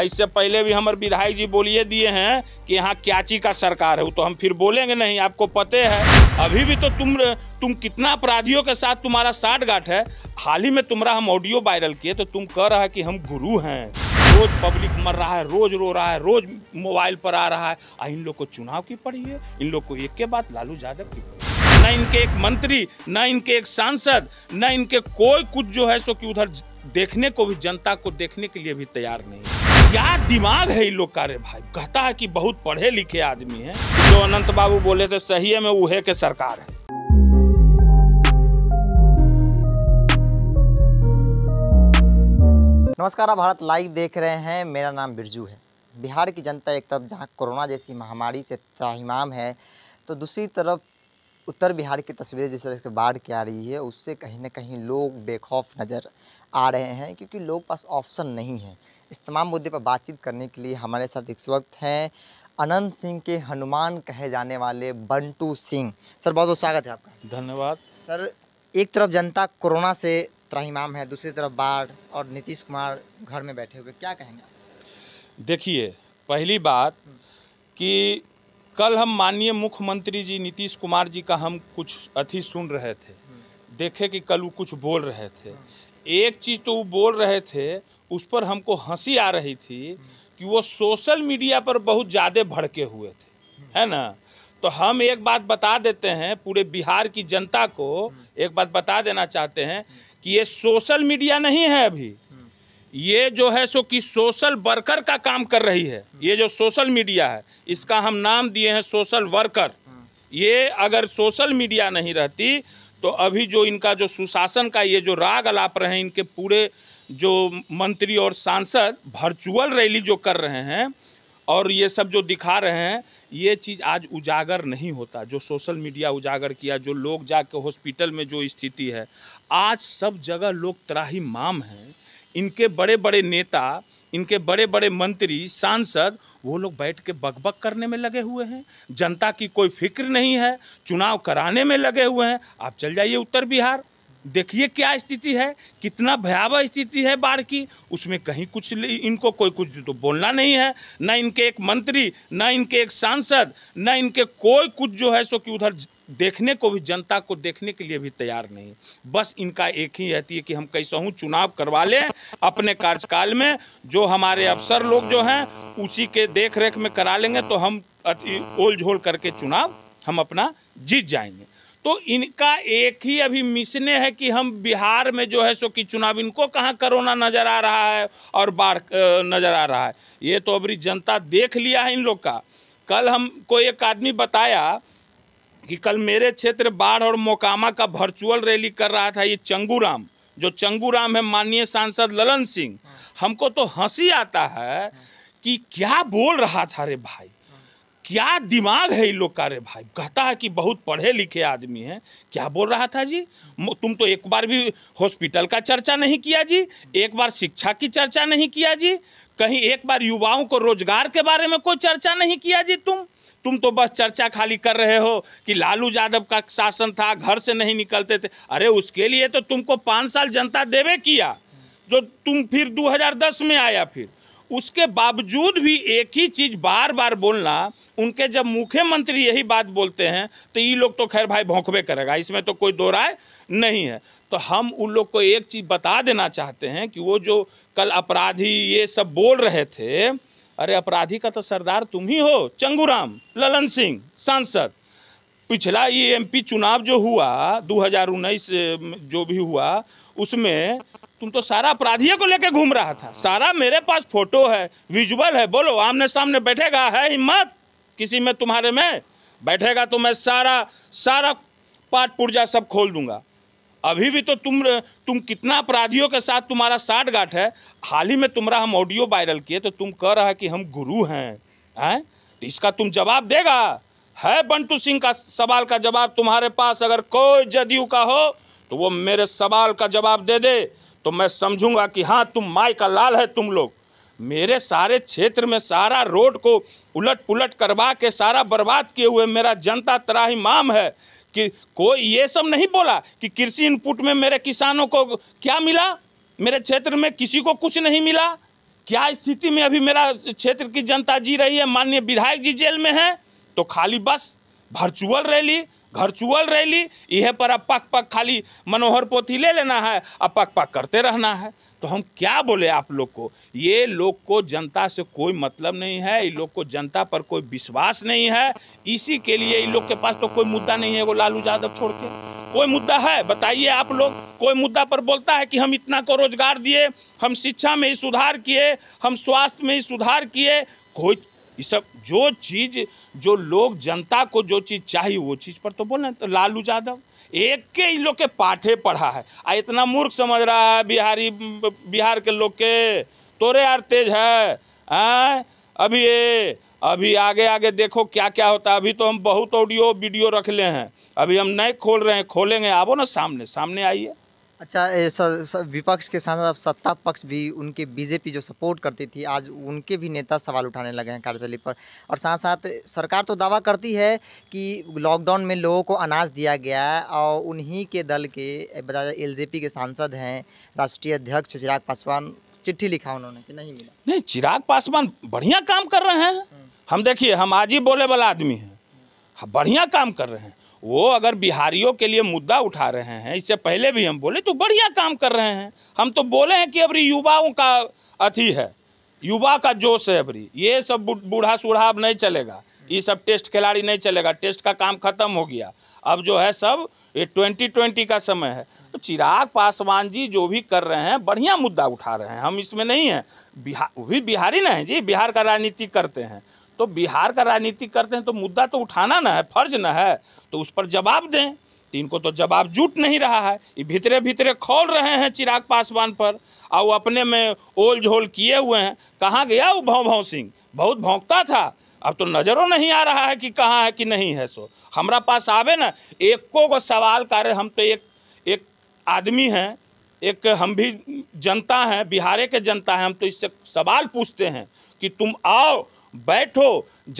इससे पहले भी हमारे विधायक जी बोलिए दिए हैं कि यहाँ क्याची का सरकार है वो तो हम फिर बोलेंगे नहीं आपको पते है अभी भी तो तुम तुम कितना अपराधियों के साथ तुम्हारा साठ गाठ है हाल ही में तुम्हारा हम ऑडियो वायरल किए तो तुम कह रहा है कि हम गुरु हैं रोज पब्लिक मर रहा है रोज रो रहा है रोज मोबाइल पर आ रहा है आ इन लोग को चुनाव की पड़ी है इन लोग को एक के बाद लालू यादव की पड़ी न इनके एक मंत्री न इनके एक सांसद न इनके कोई कुछ जो है सो कि उधर देखने को भी जनता को देखने के लिए भी तैयार नहीं क्या दिमाग है इन लोग का रे भाई कहता है कि बहुत पढ़े लिखे आदमी है जो अनंत बाबू बोले थे सही है में उहे के सरकार है नमस्कार आप भारत लाइव देख रहे हैं मेरा नाम बिरजू है बिहार की जनता एक तरफ जहां कोरोना जैसी महामारी से ताहिमाम है तो दूसरी तरफ उत्तर बिहार की तस्वीरें जिस तरह से बाढ़ की आ रही है उससे कहीं ना कहीं लोग बेखौफ नज़र आ रहे हैं क्योंकि लोग पास ऑप्शन नहीं है इस तमाम मुद्दे पर बातचीत करने के लिए हमारे साथ इस वक्त हैं अनंत सिंह के हनुमान कहे जाने वाले बंटू सिंह सर बहुत बहुत स्वागत है आपका धन्यवाद सर एक तरफ जनता कोरोना से त्राहीमाम है दूसरी तरफ बाढ़ और नीतीश कुमार घर में बैठे हुए क्या कहेंगे देखिए पहली बात कि कल हम माननीय मुख्यमंत्री जी नीतीश कुमार जी का हम कुछ अथी सुन रहे थे हम्म। देखे कि कल वो कुछ बोल रहे थे एक चीज़ तो वो बोल रहे थे उस पर हमको हंसी आ रही थी कि वो सोशल मीडिया पर बहुत ज़्यादा भड़के हुए थे है ना तो हम एक बात बता देते हैं पूरे बिहार की जनता को एक बात बता देना चाहते हैं कि ये सोशल मीडिया नहीं है अभी ये जो है सो कि सोशल वर्कर का काम कर रही है ये जो सोशल मीडिया है इसका हम नाम दिए हैं सोशल वर्कर ये अगर सोशल मीडिया नहीं रहती तो अभी जो इनका जो सुशासन का ये जो राग अलाप रहे हैं इनके पूरे जो मंत्री और सांसद वर्चुअल रैली जो कर रहे हैं और ये सब जो दिखा रहे हैं ये चीज़ आज उजागर नहीं होता जो सोशल मीडिया उजागर किया जो लोग जाके हॉस्पिटल में जो स्थिति है आज सब जगह लोग त्राही माम हैं इनके बड़े बड़े नेता इनके बड़े बड़े मंत्री सांसद वो लोग बैठ के बकबक करने में लगे हुए हैं जनता की कोई फिक्र नहीं है चुनाव कराने में लगे हुए हैं आप चल जाइए उत्तर बिहार देखिए क्या स्थिति है कितना भयावह स्थिति है बाढ़ की उसमें कहीं कुछ इनको कोई कुछ तो बोलना नहीं है ना इनके एक मंत्री ना इनके एक सांसद ना इनके कोई कुछ जो है सो कि उधर देखने को भी जनता को देखने के लिए भी तैयार नहीं बस इनका एक ही रहती है कि हम कैसा हूँ चुनाव करवा लें अपने कार्यकाल में जो हमारे अफसर लोग जो हैं उसी के देख रेख में करा लेंगे तो हम ओल झोल करके चुनाव हम अपना जीत जाएंगे तो इनका एक ही अभी मिशन है कि हम बिहार में जो है सो कि चुनाव इनको कहाँ करोना नज़र आ रहा है और बाढ़ नज़र आ रहा है ये तो अभी जनता देख लिया है इन लोग का कल हम को एक आदमी बताया कि कल मेरे क्षेत्र बाढ़ और मोकामा का वर्चुअल रैली कर रहा था ये चंगूराम जो चंगूराम है माननीय सांसद ललन सिंह हमको तो हंसी आता है कि क्या बोल रहा था रे भाई क्या दिमाग है इन लोग का रे भाई कहता है कि बहुत पढ़े लिखे आदमी हैं क्या बोल रहा था जी तुम तो एक बार भी हॉस्पिटल का चर्चा नहीं किया जी एक बार शिक्षा की चर्चा नहीं किया जी कहीं एक बार युवाओं को रोजगार के बारे में कोई चर्चा नहीं किया जी तुम तुम तो बस चर्चा खाली कर रहे हो कि लालू यादव का शासन था घर से नहीं निकलते थे अरे उसके लिए तो तुमको पाँच साल जनता देवे किया जो तुम फिर दो में आया फिर उसके बावजूद भी एक ही चीज़ बार बार बोलना उनके जब मुख्यमंत्री यही बात बोलते हैं तो ये लोग तो खैर भाई भौंकबे करेगा इसमें तो कोई दो राय नहीं है तो हम उन लोग को एक चीज़ बता देना चाहते हैं कि वो जो कल अपराधी ये सब बोल रहे थे अरे अपराधी का तो सरदार तुम ही हो चंगूराम ललन सिंह सांसद पिछला ये एमपी चुनाव जो हुआ दो हजार उन्नीस जो भी हुआ उसमें तुम तो सारा अपराधियों को लेके घूम रहा था सारा मेरे पास फोटो है विजुअल है बोलो आमने सामने बैठेगा है हिम्मत किसी में तुम्हारे में बैठेगा तो मैं सारा सारा पाठ पुर्जा सब खोल दूंगा अभी भी तो तुम तुम कितना अपराधियों के साथ तुम्हारा साठ गाठ है हाल ही में तुम्हारा हम ऑडियो वायरल किए तो तुम कह रहा है कि हम गुरु हैं हैं तो इसका तुम जवाब देगा है बंटू सिंह का सवाल का जवाब तुम्हारे पास अगर कोई जदयू का हो तो वो मेरे सवाल का जवाब दे दे तो मैं समझूंगा कि हाँ तुम माई का लाल है तुम लोग मेरे सारे क्षेत्र में सारा रोड को उलट पुलट करवा के सारा बर्बाद किए हुए मेरा जनता तराही माम है कि कोई ये सब नहीं बोला कि कृषि इनपुट में मेरे किसानों को क्या मिला मेरे क्षेत्र में किसी को कुछ नहीं मिला क्या स्थिति में अभी मेरा क्षेत्र की जनता जी रही है माननीय विधायक जी जेल में हैं तो खाली बस वर्चुअल रैली घरचुअल रैली यह पर अब पक पक खाली मनोहर पोथी ले लेना है अब पक पक करते रहना है तो हम क्या बोले आप लोग को ये लोग को जनता से कोई मतलब नहीं है इन लोग को जनता पर कोई विश्वास नहीं है इसी के लिए इन लोग के पास तो कोई मुद्दा नहीं है वो लालू यादव छोड़ के कोई मुद्दा है बताइए आप लोग कोई मुद्दा पर बोलता है कि हम इतना को रोजगार दिए हम शिक्षा में ही सुधार किए हम स्वास्थ्य में ही सुधार किए कोई ये सब जो चीज़ जो लोग जनता को जो चीज़ चाहिए वो चीज़ पर तो बोले तो लालू यादव एक के इन लोग के पाठे पढ़ा है आ इतना मूर्ख समझ रहा है बिहारी बिहार के लोग के तोरे यार तेज है आ? अभी ये अभी आगे आगे देखो क्या क्या होता है अभी तो हम बहुत ऑडियो वीडियो रख ले हैं अभी हम नहीं खोल रहे हैं खोलेंगे आबो ना सामने सामने आइए अच्छा विपक्ष के साथ साथ सत्ता पक्ष भी उनके बीजेपी जो सपोर्ट करती थी आज उनके भी नेता सवाल उठाने लगे हैं कार्यशैली पर और साथ साथ सरकार तो दावा करती है कि लॉकडाउन में लोगों को अनाज दिया गया और उन्हीं के दल के बजाय एलजेपी के सांसद हैं राष्ट्रीय अध्यक्ष चिराग पासवान चिट्ठी लिखा उन्होंने कि नहीं मिला नहीं चिराग पासवान बढ़िया काम कर रहे हैं हम्म। हम देखिए हम आज ही बोले वाला आदमी हैं बढ़िया काम कर रहे हैं वो अगर बिहारियों के लिए मुद्दा उठा रहे हैं इससे पहले भी हम बोले तो बढ़िया काम कर रहे हैं हम तो बोले हैं कि अभी युवाओं का अथी है युवा का जोश है अबरी ये सब बूढ़ा सूढ़ा अब नहीं चलेगा ये सब टेस्ट खिलाड़ी नहीं चलेगा टेस्ट का काम खत्म हो गया अब जो है सब ये ट्वेंटी ट्वेंटी का समय है तो चिराग पासवान जी जो भी कर रहे हैं बढ़िया मुद्दा उठा रहे हैं हम इसमें नहीं हैं बिहार भी बिहारी ना है जी बिहार का राजनीति करते हैं तो बिहार का राजनीति करते हैं तो मुद्दा तो उठाना ना है फर्ज ना है तो उस पर जवाब दें तीन तो इनको तो जवाब जुट नहीं रहा है ये भीतरे भीतरे खोल रहे हैं चिराग पासवान पर और वो अपने में ओल झोल किए हुए हैं कहाँ गया वो भाव भाव सिंह बहुत भौंकता था अब तो नज़रों नहीं आ रहा है कि कहाँ है कि नहीं है सो हमारा पास आवे ना एको को सवाल कर हम तो एक एक आदमी हैं एक हम भी जनता हैं बिहारे के जनता हैं हम तो इससे सवाल पूछते हैं कि तुम आओ बैठो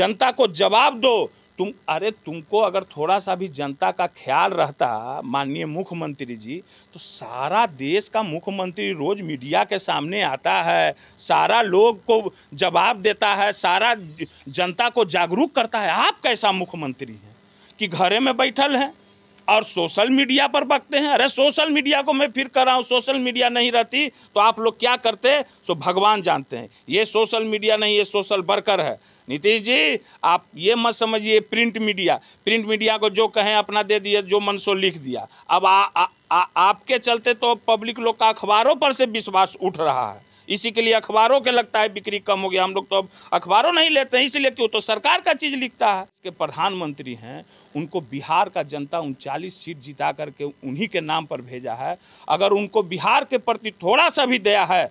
जनता को जवाब दो तुम अरे तुमको अगर थोड़ा सा भी जनता का ख्याल रहता माननीय मुख्यमंत्री जी तो सारा देश का मुख्यमंत्री रोज मीडिया के सामने आता है सारा लोग को जवाब देता है सारा जनता को जागरूक करता है आप कैसा मुख्यमंत्री हैं कि घरे में बैठल हैं और सोशल मीडिया पर बकते हैं अरे सोशल मीडिया को मैं फिर कर रहा हूँ सोशल मीडिया नहीं रहती तो आप लोग क्या करते सो भगवान जानते हैं ये सोशल मीडिया नहीं ये सोशल वर्कर है नीतीश जी आप ये मत समझिए प्रिंट मीडिया प्रिंट मीडिया को जो कहें अपना दे दिया जो मन सो लिख दिया अब आ, आ, आ, आपके चलते तो पब्लिक लोग का अखबारों पर से विश्वास उठ रहा है इसी के लिए अखबारों के लगता है बिक्री कम हो गया हम लोग तो अब अखबारों नहीं लेते हैं इसीलिए क्यों तो सरकार का चीज़ लिखता है इसके प्रधानमंत्री हैं उनको बिहार का जनता उनचालीस सीट जिता करके उन्हीं के नाम पर भेजा है अगर उनको बिहार के प्रति थोड़ा सा भी दया है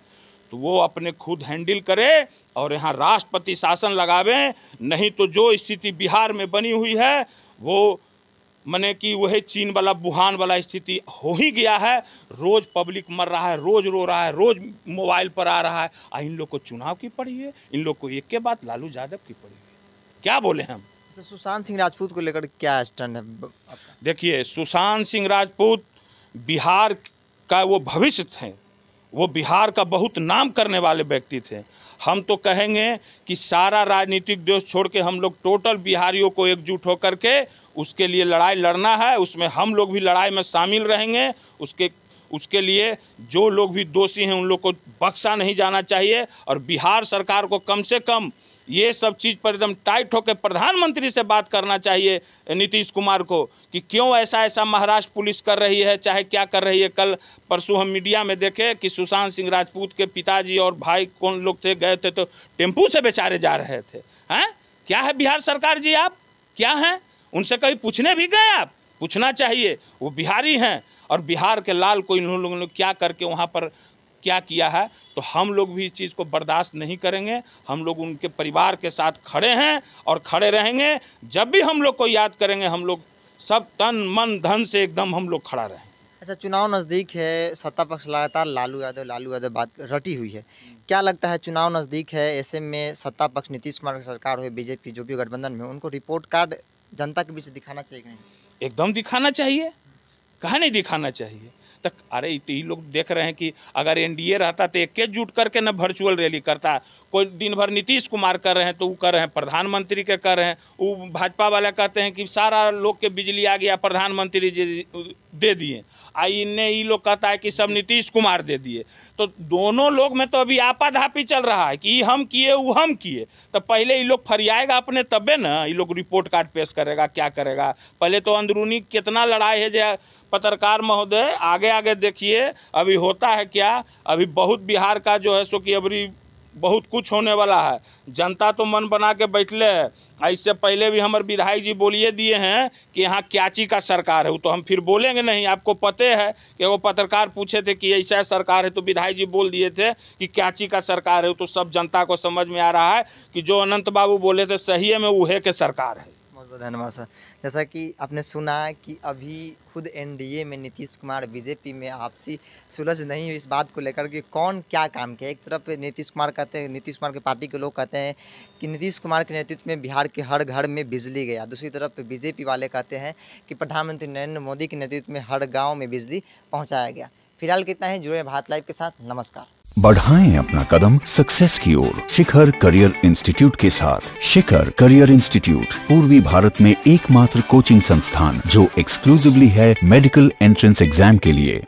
तो वो अपने खुद हैंडल करें और यहाँ राष्ट्रपति शासन लगावें नहीं तो जो स्थिति बिहार में बनी हुई है वो मैंने कि वही चीन वाला वुहान वाला स्थिति हो ही गया है रोज़ पब्लिक मर रहा है रोज़ रो रहा है रोज़ मोबाइल पर आ रहा है आ इन लोग को चुनाव की पड़ी है इन लोग को एक के बाद लालू यादव की पड़ी है क्या बोले हम तो सुशांत सिंह राजपूत को लेकर क्या स्टैंड है देखिए सुशांत सिंह राजपूत बिहार का वो भविष्य थे वो बिहार का बहुत नाम करने वाले व्यक्ति थे हम तो कहेंगे कि सारा राजनीतिक देश छोड़ के हम लोग टोटल बिहारियों को एकजुट होकर के उसके लिए लड़ाई लड़ना है उसमें हम लोग भी लड़ाई में शामिल रहेंगे उसके उसके लिए जो लोग भी दोषी हैं उन लोग को बख्शा नहीं जाना चाहिए और बिहार सरकार को कम से कम ये सब चीज़ पर एकदम टाइट होकर प्रधानमंत्री से बात करना चाहिए नीतीश कुमार को कि क्यों ऐसा ऐसा महाराष्ट्र पुलिस कर रही है चाहे क्या कर रही है कल परसों हम मीडिया में देखे कि सुशांत सिंह राजपूत के पिताजी और भाई कौन लोग थे गए थे तो टेम्पू से बेचारे जा रहे थे हैं क्या है बिहार सरकार जी आप क्या हैं उनसे कभी पूछने भी गए आप पूछना चाहिए वो बिहारी हैं और बिहार के लाल को इन लोगों ने क्या करके वहाँ पर क्या किया है तो हम लोग भी इस चीज़ को बर्दाश्त नहीं करेंगे हम लोग उनके परिवार के साथ खड़े हैं और खड़े रहेंगे जब भी हम लोग को याद करेंगे हम लोग सब तन मन धन से एकदम हम लोग खड़ा रहें अच्छा चुनाव नज़दीक है सत्ता पक्ष लगातार लालू यादव लालू यादव बात रटी हुई है क्या लगता है चुनाव नज़दीक है ऐसे में सत्ता पक्ष नीतीश कुमार की सरकार हो बीजेपी जो भी गठबंधन में उनको रिपोर्ट कार्ड जनता के बीच दिखाना चाहिए नहीं एकदम दिखाना चाहिए कहाँ नहीं दिखाना चाहिए तक अरे तो ये लोग देख रहे हैं कि अगर एनडीए रहता तो एक जुट करके ना वर्चुअल रैली करता कोई दिन भर नीतीश कुमार कर रहे हैं तो वो कर रहे हैं प्रधानमंत्री के कर रहे हैं वो भाजपा वाले कहते हैं कि सारा लोग के बिजली आ गया प्रधानमंत्री जी दे दिए आई इनने ये लोग कहता है कि सब नीतीश कुमार दे दिए तो दोनों लोग में तो अभी आपाधापी चल रहा है कि हम किए वो हम किए तो पहले ये लोग फरियाएगा अपने तबे ना ये लोग रिपोर्ट कार्ड पेश करेगा क्या करेगा पहले तो अंदरूनी कितना लड़ाई है जो पत्रकार महोदय आगे आगे देखिए अभी होता है क्या अभी बहुत बिहार का जो है सो कि अभी बहुत कुछ होने वाला है जनता तो मन बना के बैठले है इससे पहले भी हमारे विधायक जी बोलिए दिए हैं कि यहाँ क्याची का सरकार है वो तो हम फिर बोलेंगे नहीं आपको पते है कि वो पत्रकार पूछे थे कि ऐसा सरकार है तो विधायक जी बोल दिए थे कि क्याची का सरकार है तो सब जनता को समझ में आ रहा है कि जो अनंत बाबू बोले थे सही है में उहे के सरकार है बहुत बहुत धन्यवाद सर जैसा कि आपने सुना है कि अभी खुद एनडीए में नीतीश कुमार बीजेपी में आपसी सुलझ नहीं हुई इस बात को लेकर कि कौन क्या काम किया एक तरफ नीतीश कुमार कहते हैं नीतीश कुमार के पार्टी के लोग कहते हैं कि नीतीश कुमार के नेतृत्व में बिहार के हर घर में बिजली गया दूसरी तरफ बीजेपी वाले कहते हैं कि प्रधानमंत्री नरेंद्र मोदी के नेतृत्व में हर गाँव में बिजली पहुँचाया गया फिलहाल कितना है जुड़े भारत लाइव के साथ नमस्कार बढ़ाएं अपना कदम सक्सेस की ओर शिखर करियर इंस्टीट्यूट के साथ शिखर करियर इंस्टीट्यूट पूर्वी भारत में एकमात्र कोचिंग संस्थान जो एक्सक्लूसिवली है है मेडिकल एंट्रेंस एग्जाम के लिए